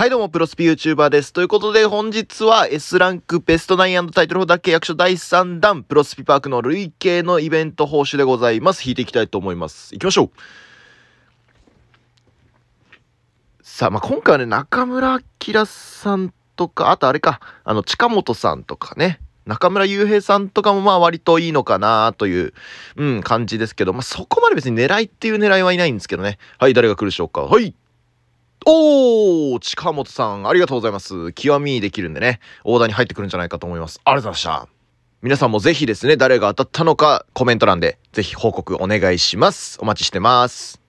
はいどうも、プロスピ YouTuber です。ということで、本日は S ランクベスト9タイトル法奪契約書第3弾、プロスピパークの累計のイベント報酬でございます。引いていきたいと思います。いきましょう。さあ、まあ、今回はね、中村明さんとか、あとあれか、あの、近本さんとかね、中村悠平さんとかもまあ割といいのかなという、うん、感じですけど、まあ、そこまで別に狙いっていう狙いはいないんですけどね。はい、誰が来るでしょうか。はいおー近本さん、ありがとうございます。極みできるんでね、オーダーに入ってくるんじゃないかと思います。ありがとうございました。皆さんもぜひですね、誰が当たったのか、コメント欄でぜひ報告お願いします。お待ちしてます。